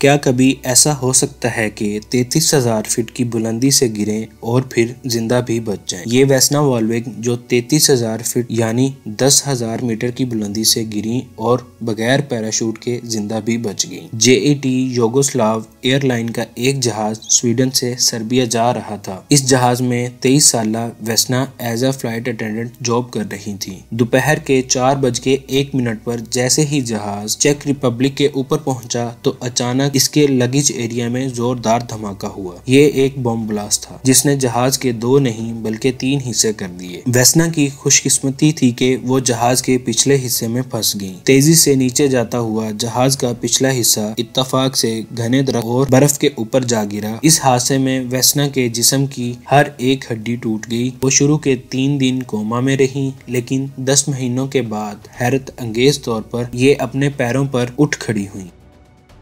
क्या कभी ऐसा हो सकता है कि तैतीस हजार फीट की बुलंदी से गिरें और फिर जिंदा भी बच जाएं? ये वैसना वॉल्वेग जो तैतीस हजार फीट यानी दस हजार मीटर की बुलंदी से गिरी और बगैर पैराशूट के जिंदा भी बच गई जे टी योगोस्लाव एयरलाइन का एक जहाज स्वीडन से सर्बिया जा रहा था इस जहाज में तेईस साल वैसना as a flight attendant job कर रही थी दोपहर के चार बज के एक मिनट पर जैसे ही जहाज चेक रिपब्लिक के ऊपर पहुंचा तो अचानक अचानक इसके लगेज एरिया में जोरदार धमाका हुआ ये एक बॉम्ब ब्लास्ट था जिसने जहाज के दो नहीं बल्कि तीन हिस्से कर दिए वेस्ना की खुशकिस्मती थी कि वो जहाज के पिछले हिस्से में फंस गई तेजी से नीचे जाता हुआ जहाज का पिछला हिस्सा इतफाक से घने दर और बर्फ के ऊपर जा गिरा इस हादसे में वेस्ना के जिसम की हर एक हड्डी टूट गई वो शुरू के तीन दिन कोमा में रही लेकिन दस महीनों के बाद हैरत अंगेज तौर पर ये अपने पैरों पर उठ खड़ी हुई